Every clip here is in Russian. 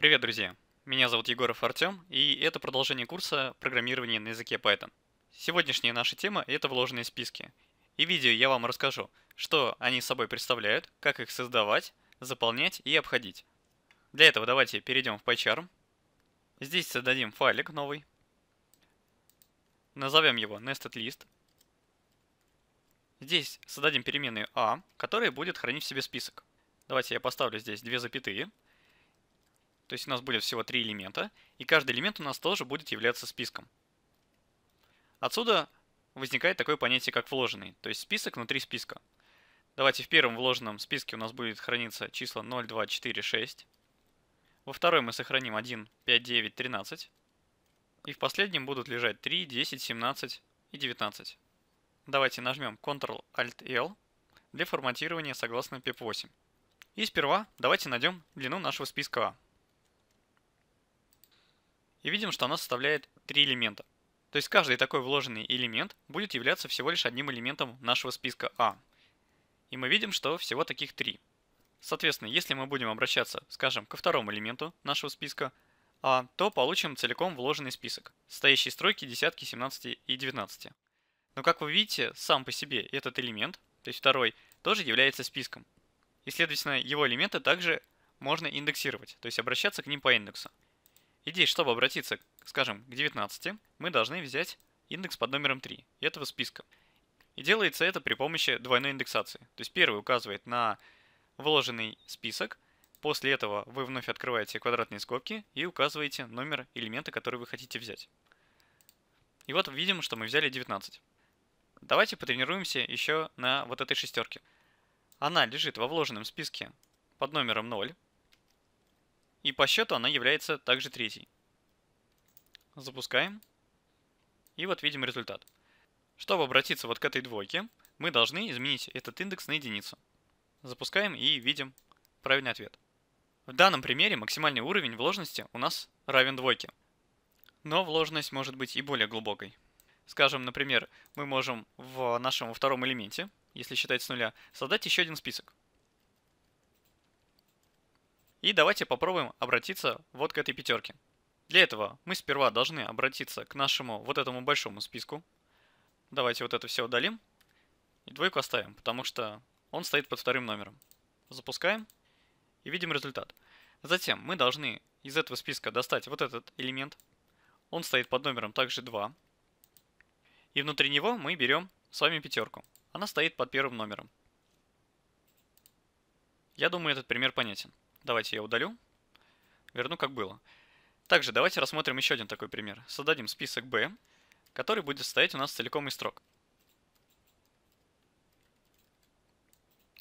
Привет, друзья! Меня зовут Егоров Артем, и это продолжение курса программирования на языке Python. Сегодняшняя наша тема – это вложенные списки. И в видео я вам расскажу, что они собой представляют, как их создавать, заполнять и обходить. Для этого давайте перейдем в PyCharm. Здесь создадим файлик новый. Назовем его nestedList. Здесь создадим переменную a, которая будет хранить в себе список. Давайте я поставлю здесь две запятые – то есть у нас будет всего три элемента, и каждый элемент у нас тоже будет являться списком. Отсюда возникает такое понятие, как вложенный, то есть список внутри списка. Давайте в первом вложенном списке у нас будет храниться числа 0, 2, 4, 6. Во второй мы сохраним 1, 5, 9, 13. И в последнем будут лежать 3, 10, 17 и 19. Давайте нажмем Ctrl-Alt-L для форматирования согласно PEP8. И сперва давайте найдем длину нашего списка А и видим, что она составляет три элемента. То есть каждый такой вложенный элемент будет являться всего лишь одним элементом нашего списка А. И мы видим, что всего таких три. Соответственно, если мы будем обращаться, скажем, ко второму элементу нашего списка А, то получим целиком вложенный список, состоящий из тройки, десятки, 17 и 19. Но как вы видите, сам по себе этот элемент, то есть второй, тоже является списком. И, следовательно, его элементы также можно индексировать, то есть обращаться к ним по индексу. И здесь, чтобы обратиться, скажем, к 19, мы должны взять индекс под номером 3 этого списка. И делается это при помощи двойной индексации. То есть первый указывает на вложенный список, после этого вы вновь открываете квадратные скобки и указываете номер элемента, который вы хотите взять. И вот видим, что мы взяли 19. Давайте потренируемся еще на вот этой шестерке. Она лежит во вложенном списке под номером 0, и по счету она является также третьей. Запускаем. И вот видим результат. Чтобы обратиться вот к этой двойке, мы должны изменить этот индекс на единицу. Запускаем и видим правильный ответ. В данном примере максимальный уровень вложенности у нас равен двойке. Но вложенность может быть и более глубокой. Скажем, например, мы можем в нашем втором элементе, если считать с нуля, создать еще один список. И давайте попробуем обратиться вот к этой пятерке. Для этого мы сперва должны обратиться к нашему вот этому большому списку. Давайте вот это все удалим. И двойку оставим, потому что он стоит под вторым номером. Запускаем и видим результат. Затем мы должны из этого списка достать вот этот элемент. Он стоит под номером также 2. И внутри него мы берем с вами пятерку. Она стоит под первым номером. Я думаю, этот пример понятен. Давайте я удалю. Верну как было. Также давайте рассмотрим еще один такой пример. Создадим список B, который будет состоять у нас целиком из строк.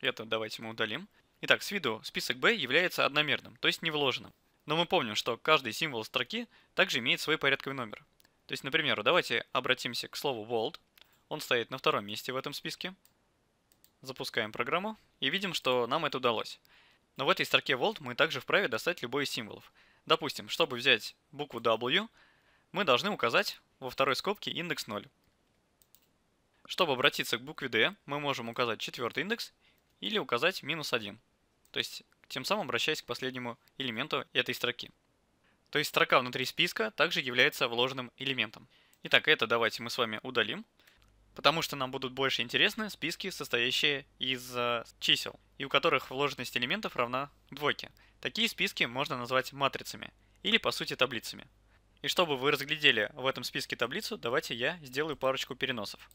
Это давайте мы удалим. Итак, с виду список B является одномерным, то есть не вложенным. Но мы помним, что каждый символ строки также имеет свой порядковый номер. То есть, например, давайте обратимся к слову bold. Он стоит на втором месте в этом списке. Запускаем программу и видим, что нам это удалось. Но в этой строке Volt мы также вправе достать любой из символов. Допустим, чтобы взять букву W, мы должны указать во второй скобке индекс 0. Чтобы обратиться к букве D, мы можем указать четвертый индекс или указать минус 1. То есть, тем самым обращаясь к последнему элементу этой строки. То есть строка внутри списка также является вложенным элементом. Итак, это давайте мы с вами удалим потому что нам будут больше интересны списки, состоящие из э, чисел, и у которых вложенность элементов равна двойке. Такие списки можно назвать матрицами, или по сути таблицами. И чтобы вы разглядели в этом списке таблицу, давайте я сделаю парочку переносов.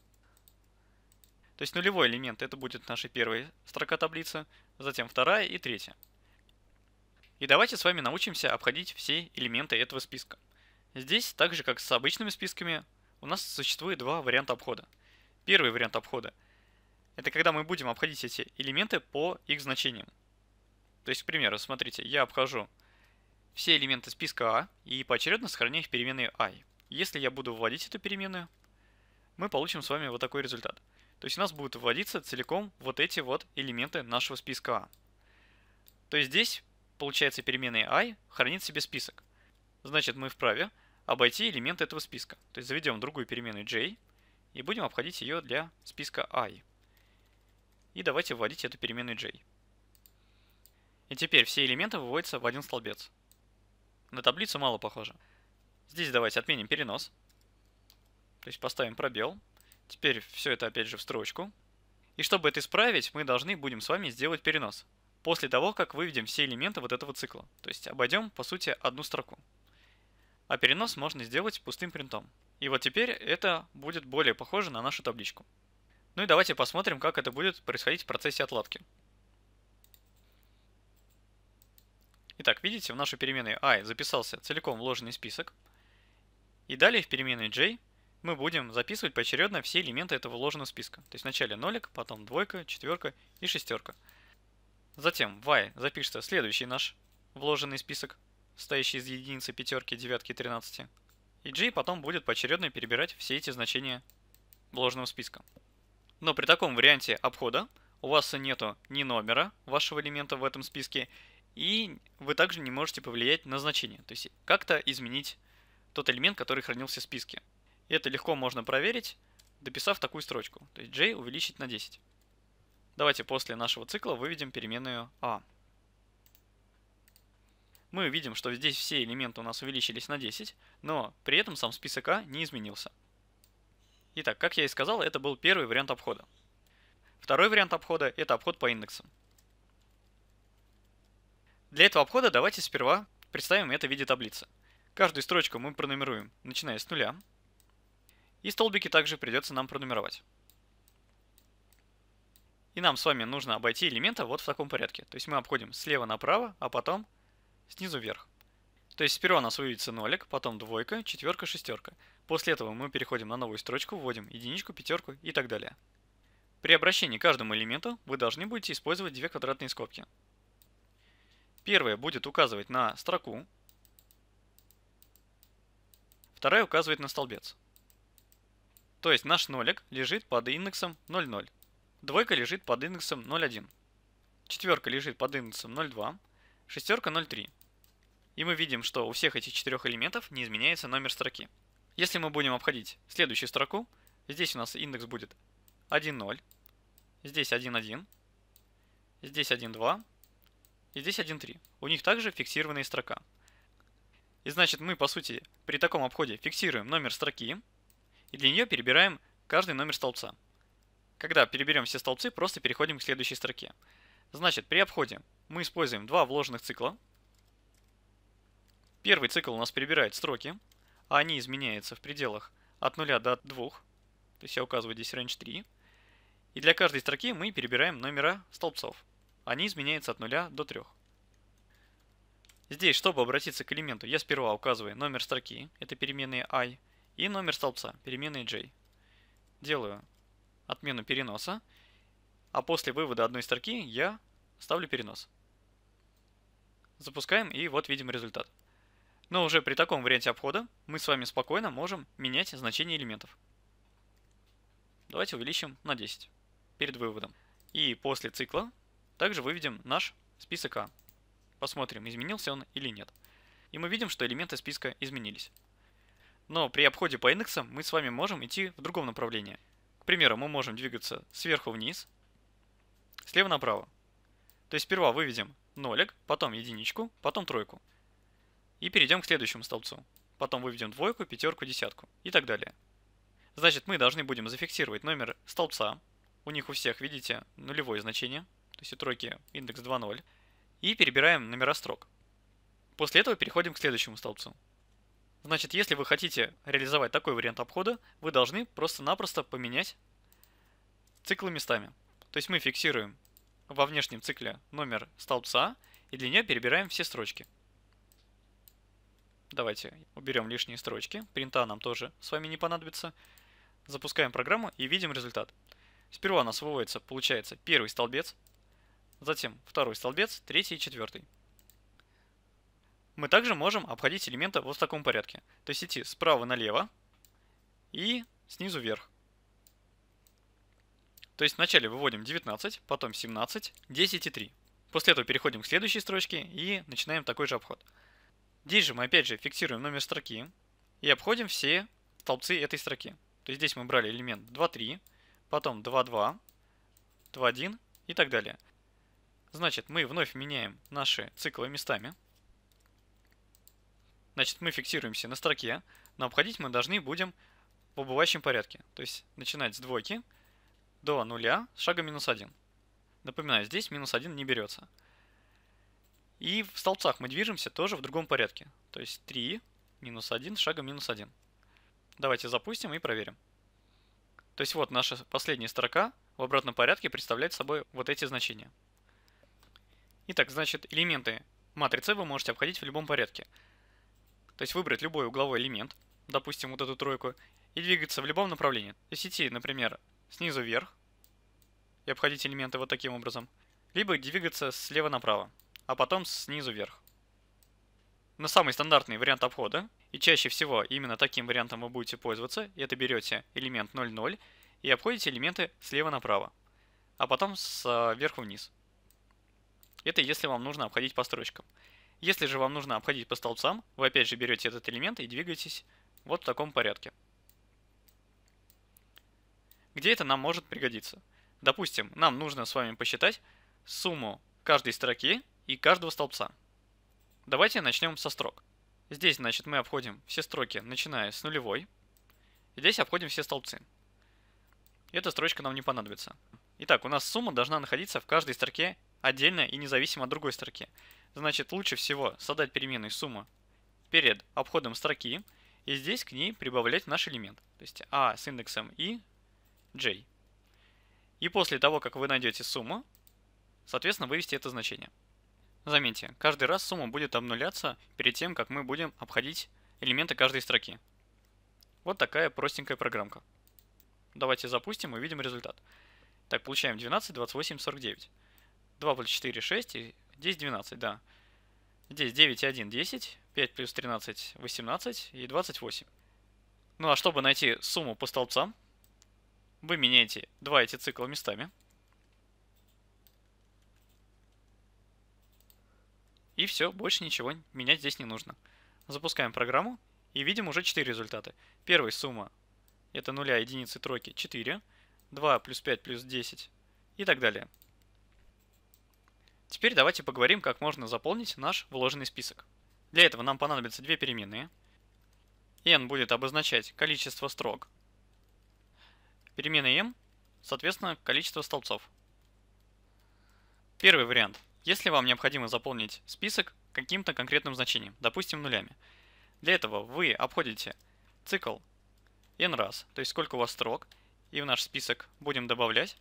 То есть нулевой элемент это будет наша первая строка таблицы, затем вторая и третья. И давайте с вами научимся обходить все элементы этого списка. Здесь, так же как с обычными списками, у нас существует два варианта обхода – Первый вариант обхода – это когда мы будем обходить эти элементы по их значениям. То есть, к примеру, смотрите, я обхожу все элементы списка А и поочередно сохраняю их в переменной i. Если я буду вводить эту переменную, мы получим с вами вот такой результат. То есть у нас будут вводиться целиком вот эти вот элементы нашего списка А. То есть здесь, получается, переменная i хранит себе список. Значит, мы вправе обойти элементы этого списка. То есть заведем другую переменную j, и будем обходить ее для списка i. И давайте вводить эту переменную j. И теперь все элементы выводятся в один столбец. На таблицу мало похоже. Здесь давайте отменим перенос. То есть поставим пробел. Теперь все это опять же в строчку. И чтобы это исправить, мы должны будем с вами сделать перенос. После того, как выведем все элементы вот этого цикла. То есть обойдем, по сути, одну строку. А перенос можно сделать пустым принтом. И вот теперь это будет более похоже на нашу табличку. Ну и давайте посмотрим, как это будет происходить в процессе отладки. Итак, видите, в нашу переменную i записался целиком вложенный список. И далее в переменную j мы будем записывать поочередно все элементы этого вложенного списка. То есть вначале нолик, потом двойка, четверка и шестерка. Затем в y запишется следующий наш вложенный список – состоящий из единицы, пятерки, девятки, тринадцати. И J потом будет поочередно перебирать все эти значения вложенного списка. Но при таком варианте обхода у вас нету ни номера вашего элемента в этом списке, и вы также не можете повлиять на значение, то есть как-то изменить тот элемент, который хранился в списке. И это легко можно проверить, дописав такую строчку, то есть j увеличить на 10. Давайте после нашего цикла выведем переменную a. А мы видим, что здесь все элементы у нас увеличились на 10, но при этом сам список А не изменился. Итак, как я и сказал, это был первый вариант обхода. Второй вариант обхода – это обход по индексам. Для этого обхода давайте сперва представим это в виде таблицы. Каждую строчку мы пронумеруем, начиная с нуля. И столбики также придется нам пронумеровать. И нам с вами нужно обойти элементы вот в таком порядке. То есть мы обходим слева направо, а потом снизу вверх. То есть сперва у нас выведется нолик, потом двойка, четверка, шестерка. После этого мы переходим на новую строчку, вводим единичку, пятерку и так далее. При обращении к каждому элементу вы должны будете использовать две квадратные скобки. Первая будет указывать на строку, вторая указывает на столбец. То есть наш нолик лежит под индексом 0,0. Двойка лежит под индексом 0,1. Четверка лежит под индексом 0,2. Шестерка 0,3. И мы видим, что у всех этих четырех элементов не изменяется номер строки. Если мы будем обходить следующую строку, здесь у нас индекс будет 1,0, здесь 1,1, здесь 1,2 и здесь 1,3. У них также фиксированная строка. И значит мы, по сути, при таком обходе фиксируем номер строки и для нее перебираем каждый номер столбца. Когда переберем все столбцы, просто переходим к следующей строке. Значит, при обходе мы используем два вложенных цикла. Первый цикл у нас перебирает строки, а они изменяются в пределах от 0 до 2. То есть я указываю здесь range 3. И для каждой строки мы перебираем номера столбцов. Они изменяются от 0 до 3. Здесь, чтобы обратиться к элементу, я сперва указываю номер строки, это переменные i, и номер столбца, переменные j. Делаю отмену переноса а после вывода одной строки я ставлю перенос. Запускаем и вот видим результат. Но уже при таком варианте обхода мы с вами спокойно можем менять значение элементов. Давайте увеличим на 10 перед выводом. И после цикла также выведем наш список А. Посмотрим, изменился он или нет. И мы видим, что элементы списка изменились. Но при обходе по индексам мы с вами можем идти в другом направлении. К примеру, мы можем двигаться сверху вниз, слева направо. То есть сперва выведем нолик, потом единичку, потом тройку. И перейдем к следующему столбцу. Потом выведем двойку, пятерку, десятку и так далее. Значит, мы должны будем зафиксировать номер столбца. У них у всех, видите, нулевое значение. То есть у тройки индекс 2,0. И перебираем номера строк. После этого переходим к следующему столбцу. Значит, если вы хотите реализовать такой вариант обхода, вы должны просто-напросто поменять циклы местами. То есть мы фиксируем во внешнем цикле номер столбца и для нее перебираем все строчки. Давайте уберем лишние строчки. Принта нам тоже с вами не понадобится. Запускаем программу и видим результат. Сперва у нас выводится, получается, первый столбец, затем второй столбец, третий и четвертый. Мы также можем обходить элементы вот в таком порядке. То есть идти справа налево и снизу вверх. То есть вначале выводим 19, потом 17, 10 и 3. После этого переходим к следующей строчке и начинаем такой же обход. Здесь же мы опять же фиксируем номер строки и обходим все столбцы этой строки. То есть здесь мы брали элемент 2, 3, потом 2, 2, 2, 1 и так далее. Значит, мы вновь меняем наши циклы местами. Значит, мы фиксируемся на строке, но обходить мы должны будем в убывающем порядке. То есть начинать с двойки, до нуля с шагом минус 1. Напоминаю, здесь минус 1 не берется. И в столбцах мы движемся тоже в другом порядке. То есть 3, минус 1, шага минус 1. Давайте запустим и проверим. То есть вот наша последняя строка в обратном порядке представляет собой вот эти значения. Итак, значит, элементы матрицы вы можете обходить в любом порядке. То есть выбрать любой угловой элемент, допустим, вот эту тройку, и двигаться в любом направлении. То есть идти, например, снизу вверх и обходить элементы вот таким образом, либо двигаться слева направо, а потом снизу вверх. Но самый стандартный вариант обхода, и чаще всего именно таким вариантом вы будете пользоваться, это берете элемент 0,0 и обходите элементы слева направо, а потом сверху а, вниз. Это если вам нужно обходить по строчкам. Если же вам нужно обходить по столбцам, вы опять же берете этот элемент и двигаетесь вот в таком порядке где это нам может пригодиться. Допустим, нам нужно с вами посчитать сумму каждой строки и каждого столбца. Давайте начнем со строк. Здесь, значит, мы обходим все строки, начиная с нулевой. Здесь обходим все столбцы. Эта строчка нам не понадобится. Итак, у нас сумма должна находиться в каждой строке отдельно и независимо от другой строки. Значит, лучше всего создать переменную сумма перед обходом строки и здесь к ней прибавлять наш элемент. То есть а с индексом и j. И после того, как вы найдете сумму, соответственно, вывести это значение. Заметьте, каждый раз сумма будет обнуляться перед тем, как мы будем обходить элементы каждой строки. Вот такая простенькая программка. Давайте запустим и видим результат. Так, получаем 12, 28, 49. 2 плюс 4, 6 и здесь 12, да. Здесь 9 и 1, 10, 5 плюс 13, 18 и 28. Ну а чтобы найти сумму по столбцам, вы меняете два эти цикла местами. И все, больше ничего менять здесь не нужно. Запускаем программу и видим уже 4 результата. Первый сумма это 0, единицы, тройки 4, 2 плюс 5 плюс 10 и так далее. Теперь давайте поговорим, как можно заполнить наш вложенный список. Для этого нам понадобятся две переменные. n будет обозначать количество строк, перемены m, соответственно, количество столбцов. Первый вариант. Если вам необходимо заполнить список каким-то конкретным значением, допустим, нулями. Для этого вы обходите цикл n раз, то есть сколько у вас строк, и в наш список будем добавлять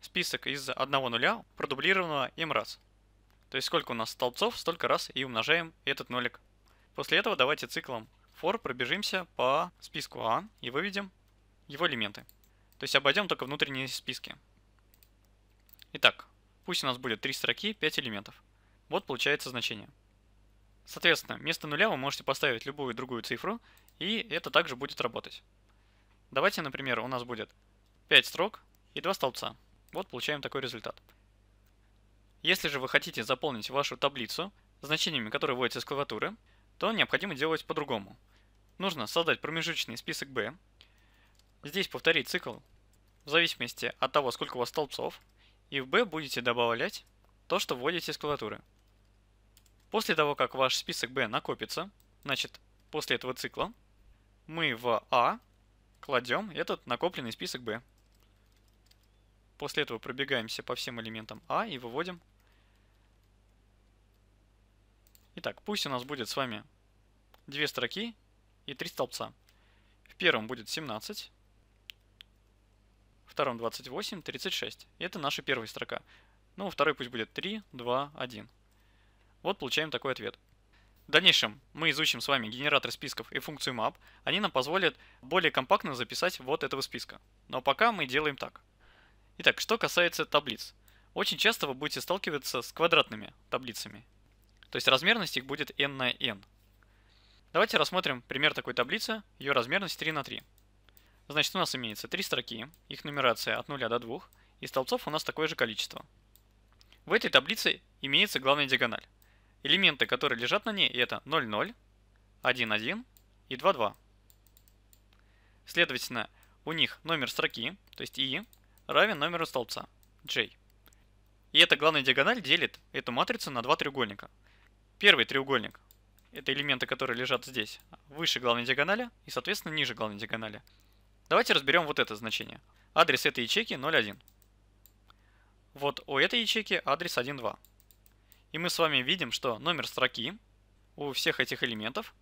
список из одного нуля, продублированного m раз. То есть сколько у нас столбцов, столько раз и умножаем этот нолик. После этого давайте циклом for пробежимся по списку a «а» и выведем его элементы. То есть обойдем только внутренние списки. Итак, пусть у нас будет 3 строки, 5 элементов. Вот получается значение. Соответственно, вместо нуля вы можете поставить любую другую цифру, и это также будет работать. Давайте, например, у нас будет 5 строк и 2 столбца. Вот получаем такой результат. Если же вы хотите заполнить вашу таблицу значениями, которые вводятся из клавиатуры, то необходимо делать по-другому. Нужно создать промежуточный список B, Здесь повторить цикл в зависимости от того, сколько у вас столбцов, и в B будете добавлять то, что вводите из клавиатуры. После того, как ваш список B накопится, значит, после этого цикла, мы в a а кладем этот накопленный список B. После этого пробегаемся по всем элементам А и выводим. Итак, пусть у нас будет с вами две строки и три столбца. В первом будет 17, втором 28, 36. И это наша первая строка. Ну, во второй пусть будет 3, 2, 1. Вот получаем такой ответ. В дальнейшем мы изучим с вами генератор списков и функцию map. Они нам позволят более компактно записать вот этого списка. Но пока мы делаем так. Итак, что касается таблиц. Очень часто вы будете сталкиваться с квадратными таблицами. То есть размерность их будет n на n. Давайте рассмотрим пример такой таблицы. Ее размерность 3 на 3. Значит, у нас имеется три строки, их нумерация от 0 до 2, и столбцов у нас такое же количество. В этой таблице имеется главная диагональ. Элементы, которые лежат на ней, это 0, 0, 1, 1 и 2, 2. Следовательно, у них номер строки, то есть i, равен номеру столбца, j. И эта главная диагональ делит эту матрицу на два треугольника. Первый треугольник – это элементы, которые лежат здесь, выше главной диагонали и, соответственно, ниже главной диагонали – Давайте разберем вот это значение. Адрес этой ячейки 0.1. Вот у этой ячейки адрес 1.2. И мы с вами видим, что номер строки у всех этих элементов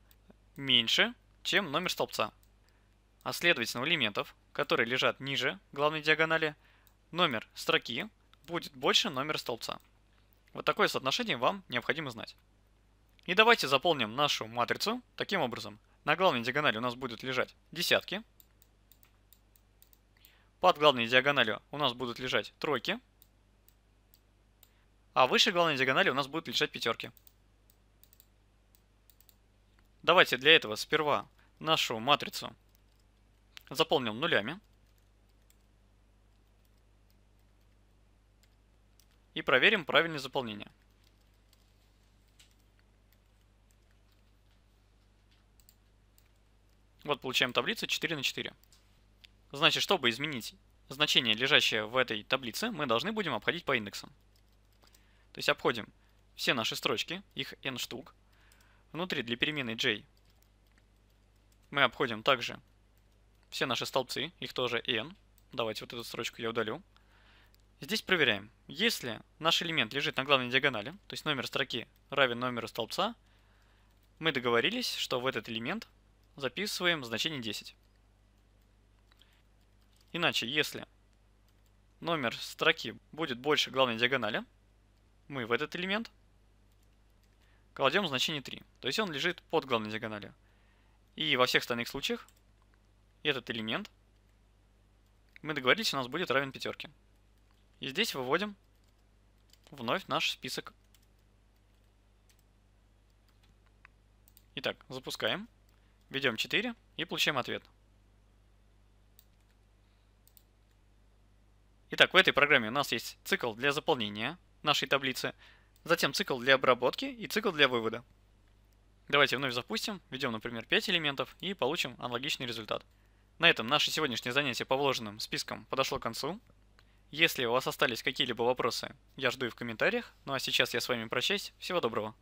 меньше, чем номер столбца. А следовательно, у элементов, которые лежат ниже главной диагонали, номер строки будет больше номера столбца. Вот такое соотношение вам необходимо знать. И давайте заполним нашу матрицу таким образом. На главной диагонали у нас будут лежать десятки, под главной диагональю у нас будут лежать тройки. А выше главной диагонали у нас будут лежать пятерки. Давайте для этого сперва нашу матрицу заполним нулями. И проверим правильное заполнение. Вот получаем таблицу 4 на 4. Значит, чтобы изменить значение, лежащее в этой таблице, мы должны будем обходить по индексам. То есть обходим все наши строчки, их n штук. Внутри для переменной j мы обходим также все наши столбцы, их тоже n. Давайте вот эту строчку я удалю. Здесь проверяем. Если наш элемент лежит на главной диагонали, то есть номер строки равен номеру столбца, мы договорились, что в этот элемент записываем значение 10. Иначе, если номер строки будет больше главной диагонали, мы в этот элемент кладем значение 3. То есть он лежит под главной диагональю. И во всех остальных случаях этот элемент, мы договорились, у нас будет равен пятерке. И здесь выводим вновь наш список. Итак, запускаем, ведем 4 и получаем ответ. Итак, в этой программе у нас есть цикл для заполнения нашей таблицы, затем цикл для обработки и цикл для вывода. Давайте вновь запустим, введем, например, 5 элементов и получим аналогичный результат. На этом наше сегодняшнее занятие по вложенным спискам подошло к концу. Если у вас остались какие-либо вопросы, я жду их в комментариях. Ну а сейчас я с вами прощаюсь. Всего доброго.